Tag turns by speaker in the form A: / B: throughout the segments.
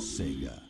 A: Sega.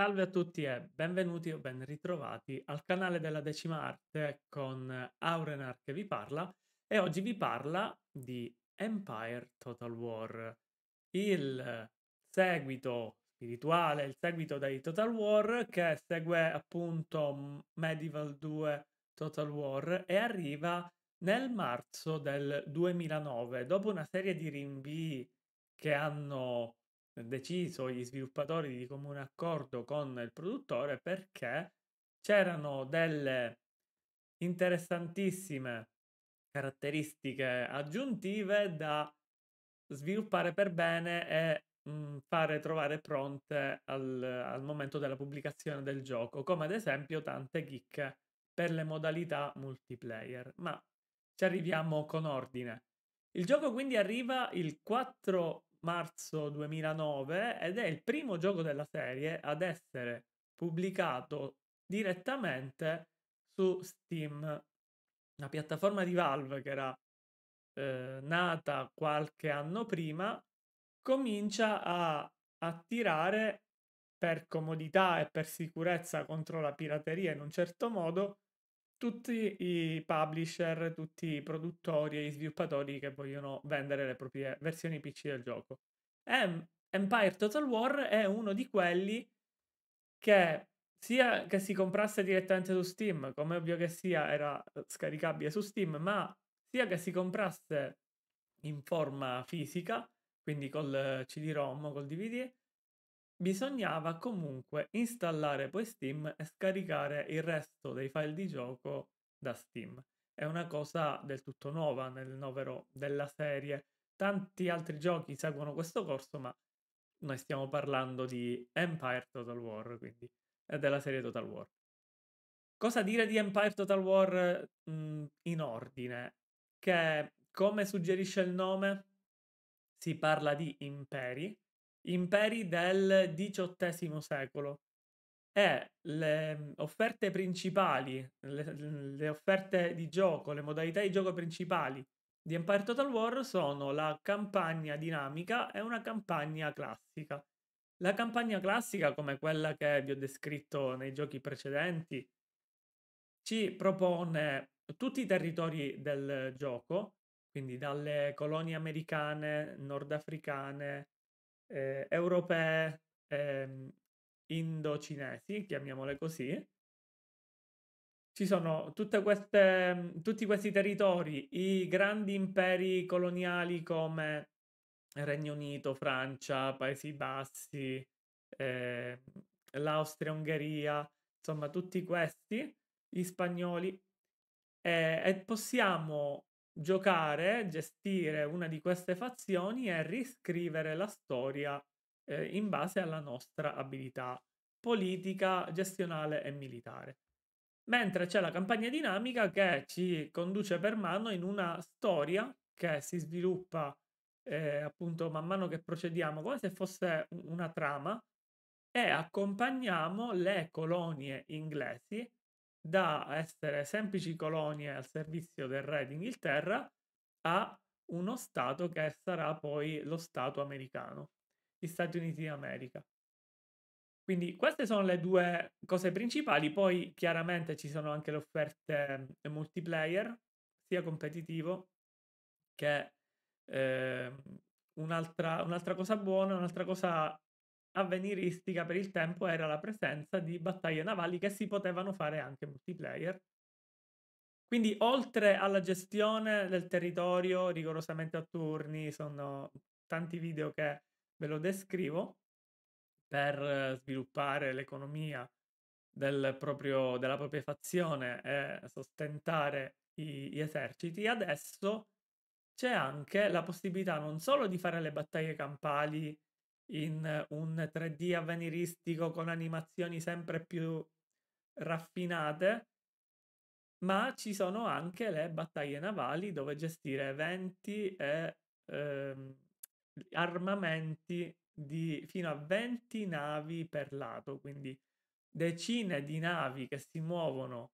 A: Salve a tutti e benvenuti o ben ritrovati al canale della Decima Arte con Aurenar che vi parla e oggi vi parla di Empire Total War, il seguito spirituale, il seguito dei Total War che segue appunto Medieval 2 Total War e arriva nel marzo del 2009 dopo una serie di rinvii che hanno deciso gli sviluppatori di comune accordo con il produttore perché c'erano delle interessantissime caratteristiche aggiuntive da sviluppare per bene e mh, mhmm, fare trovare pronte al, al, momento della pubblicazione del gioco, come ad esempio tante chicche per le modalità multiplayer. Ma ci arriviamo con ordine. Il gioco quindi arriva il 4 marzo 2009 ed è il primo gioco della serie ad essere pubblicato direttamente su Steam, una piattaforma di Valve che era eh, nata qualche anno prima, comincia a attirare per comodità e per sicurezza contro la pirateria in un certo modo tutti i publisher, tutti i produttori e i sviluppatori che vogliono vendere le proprie versioni PC del gioco. E Empire Total War è uno di quelli che sia che si comprasse direttamente su Steam, come ovvio che sia era eh, scaricabile su Steam, ma sia che si comprasse in forma fisica, quindi col eh, CD-ROM o col DVD, bisognava comunque installare poi Steam e scaricare il resto dei file di gioco da Steam. È una cosa del tutto nuova nel novero della serie. Tanti altri giochi seguono questo corso, ma noi stiamo parlando di Empire Total War, quindi della serie Total War. Cosa dire di Empire Total War mh, mm, in ordine? Che come suggerisce il nome, si parla di imperi, imperi del XVIII secolo e le mm, offerte principali, le, mm, le, offerte di gioco, le modalità di gioco principali di Empire Total War sono la campagna dinamica e una campagna classica. La campagna classica, come quella che vi ho descritto nei giochi precedenti, ci propone tutti i territori del gioco, quindi dalle colonie americane, nordafricane, eh, europee eh, indocinesi, chiamiamole così. Ci sono queste, mm, tutti questi territori, i grandi imperi coloniali come Regno Unito, Francia, Paesi Bassi, eh, l'Austria-Ungheria, insomma tutti questi, gli spagnoli, e, eh, e possiamo giocare, gestire una di queste fazioni e riscrivere la storia eh, in base alla nostra abilità politica, gestionale e militare. Mentre c'è la campagna dinamica che ci conduce per mano in una storia che si sviluppa eh, appunto man mano che procediamo, come se fosse una trama, e accompagniamo le colonie inglesi da essere semplici colonie al servizio del re d'Inghilterra a uno Stato che sarà poi lo Stato americano, gli Stati Uniti d'America. Quindi queste sono le due cose principali, poi chiaramente ci sono anche le offerte ehm, multiplayer, sia competitivo che eh, un'altra, un'altra cosa buona, un'altra cosa avveniristica per il tempo era la presenza di battaglie navali che si potevano fare anche multiplayer. Quindi oltre alla gestione del territorio rigorosamente a turni, sono tanti video che ve lo descrivo per eh, sviluppare l'economia del proprio, della propria fazione e sostentare i, gli eserciti, adesso c'è anche la possibilità non solo di fare le battaglie campali in un 3D avveniristico con animazioni sempre più raffinate, ma ci sono anche le battaglie navali dove gestire eventi e ehm, armamenti di fino a 20 navi per lato, quindi decine di navi che si muovono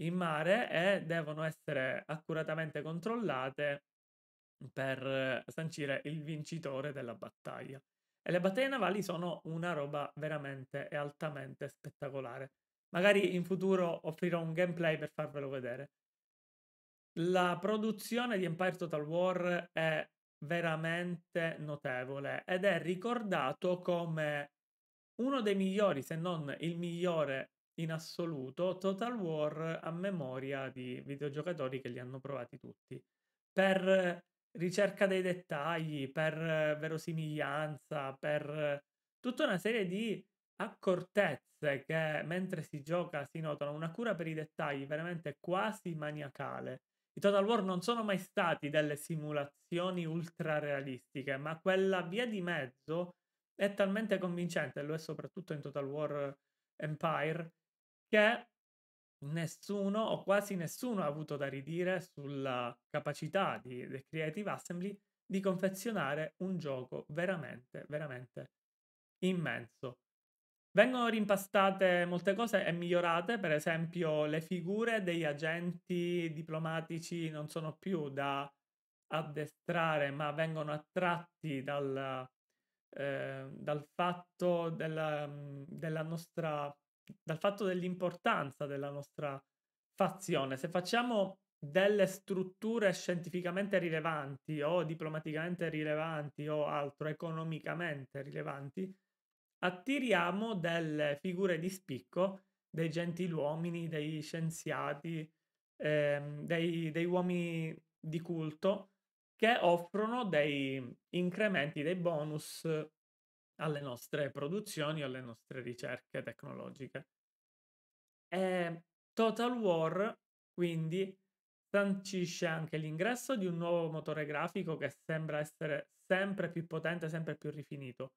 A: in mare e devono essere accuratamente controllate per sancire il vincitore della battaglia. E le battaglie navali sono una roba veramente e altamente spettacolare. Magari in futuro offrirò un gameplay per farvelo vedere. La produzione di Empire Total War è veramente notevole ed è ricordato come uno dei migliori, se non il migliore in assoluto, Total War a memoria di videogiocatori che li hanno provati tutti. Per ricerca dei dettagli, per eh, verosimiglianza, per eh, tutta una serie di accortezze che mentre si gioca si notano, una cura per i dettagli veramente quasi maniacale. I Total War non sono mai stati delle simulazioni ultra realistiche, ma quella via di mezzo è talmente convincente, lo è soprattutto in Total War eh, Empire, che nessuno o quasi nessuno ha avuto da ridire sulla capacità di, di Creative Assembly di confezionare un gioco veramente, veramente immenso. Vengono rimpastate molte cose e migliorate, per esempio le figure degli agenti diplomatici non sono più da addestrare, ma vengono attratti dal, eh, dal fatto della, della nostra dal fatto dell'importanza della nostra fazione. Se facciamo delle strutture scientificamente rilevanti o diplomaticamente rilevanti o altro economicamente rilevanti, attiriamo delle figure di spicco, dei gentiluomini, dei scienziati, ehm, dei, dei uomini di culto che offrono dei incrementi, dei bonus alle nostre produzioni o alle nostre ricerche tecnologiche. E ehm, Total War, quindi, sancisce anche l'ingresso di un nuovo motore grafico che sembra essere sempre più potente, sempre più rifinito.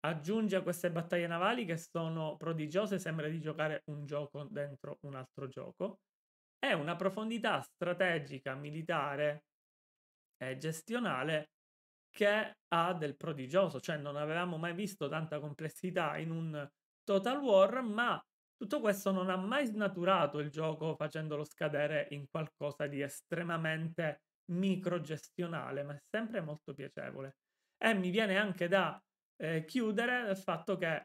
A: Aggiunge a queste battaglie navali che sono prodigiose, sembra di giocare un gioco dentro un altro gioco. È una profondità strategica, militare e gestionale che ha del prodigioso, cioè non avevamo mai visto tanta complessità in un Total War, ma tutto questo non ha mai snaturato il gioco facendolo scadere in qualcosa di estremamente microgestionale, ma è sempre molto piacevole. E mi viene anche da eh, chiudere il fatto che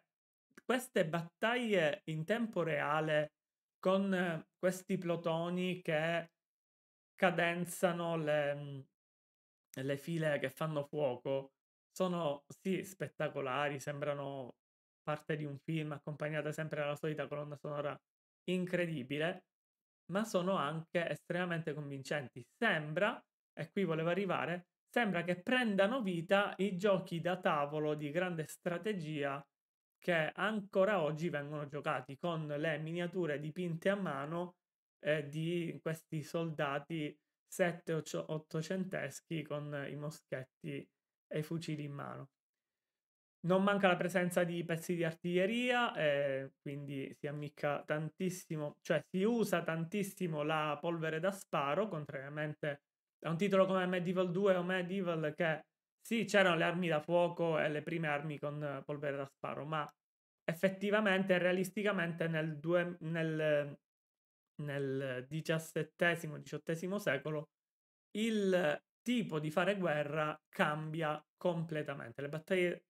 A: queste battaglie in tempo reale con eh, questi plotoni che cadenzano le, mm, le file che fanno fuoco sono sì spettacolari, sembrano parte di un film accompagnata sempre dalla solita colonna sonora incredibile, ma sono anche estremamente convincenti. Sembra, e qui volevo arrivare, sembra che prendano vita i giochi da tavolo di grande strategia che ancora oggi vengono giocati con le miniature dipinte a mano eh, di questi soldati sette o 8 con i moschetti e i fucili in mano. Non manca la presenza di pezzi di artiglieria, eh, quindi si ammicca tantissimo, cioè si usa tantissimo la polvere da sparo, contrariamente a un titolo come Medieval 2 o Medieval che sì, c'erano le armi da fuoco e le prime armi con polvere da sparo, ma effettivamente, realisticamente nel, due, nel nel XVII-XVIII secolo il tipo di fare guerra cambia completamente. Le battaglie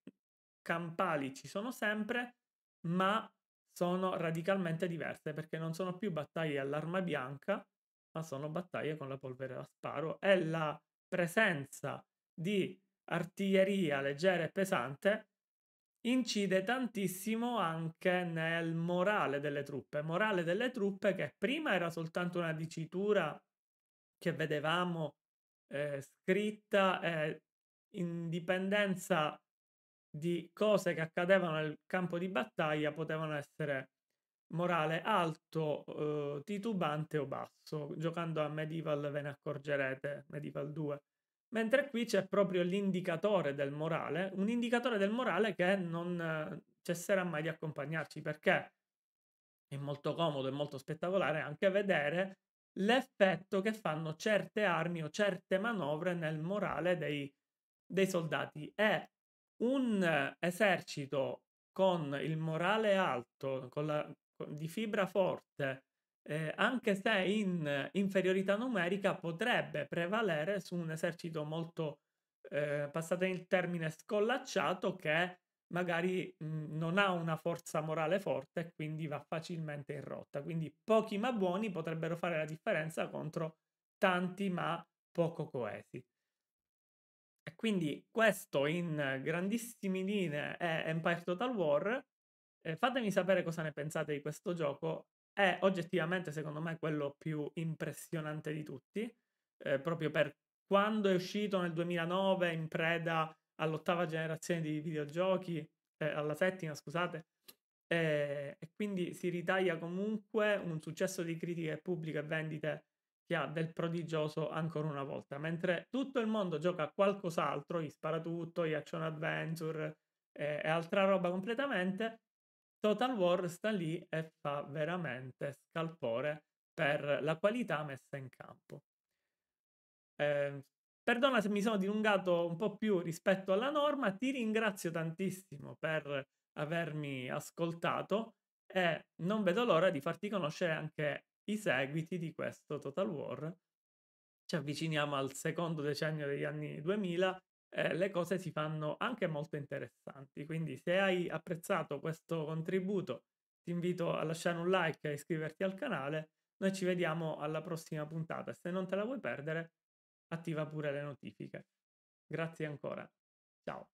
A: campali ci sono sempre, ma sono radicalmente diverse perché non sono più battaglie all'arma bianca, ma sono battaglie con la polvere da sparo e la presenza di artiglieria leggera e pesante incide tantissimo anche nel morale delle truppe. Morale delle truppe che prima era soltanto una dicitura che vedevamo eh, scritta eh, in dipendenza di cose che accadevano nel campo di battaglia potevano essere morale alto, eh, titubante o basso. Giocando a Medieval ve ne accorgerete, Medieval 2 mentre qui c'è proprio l'indicatore del morale, un indicatore del morale che non eh, cesserà mai di accompagnarci perché è molto comodo e molto spettacolare anche vedere l'effetto che fanno certe armi o certe manovre nel morale dei, dei soldati. È un esercito con il morale alto, con la, di fibra forte, eh, anche se in inferiorità numerica, potrebbe prevalere su un esercito molto, eh, passate il termine, scollacciato che magari mh, mm, non ha una forza morale forte e quindi va facilmente in rotta. Quindi pochi ma buoni potrebbero fare la differenza contro tanti ma poco coesi. E quindi questo in grandissime linee è Empire Total War. Eh, fatemi sapere cosa ne pensate di questo gioco è oggettivamente secondo me quello più impressionante di tutti, eh, proprio per quando è uscito nel 2009 in preda all'ottava generazione di videogiochi, eh, alla settima scusate, eh, e quindi si ritaglia comunque un successo di critiche pubbliche e vendite che ha del prodigioso ancora una volta, mentre tutto il mondo gioca a qualcos'altro, gli sparatutto, gli action adventure eh, e altra roba completamente, Total War sta lì e fa veramente scalpore per la qualità messa in campo. Eh, perdona se mi sono dilungato un po' più rispetto alla norma, ti ringrazio tantissimo per avermi ascoltato e non vedo l'ora di farti conoscere anche i seguiti di questo Total War. Ci avviciniamo al secondo decennio degli anni 2000 eh, le cose si fanno anche molto interessanti. Quindi se hai apprezzato questo contributo ti invito a lasciare un like e iscriverti al canale. Noi ci vediamo alla prossima puntata se non te la vuoi perdere attiva pure le notifiche. Grazie ancora. Ciao.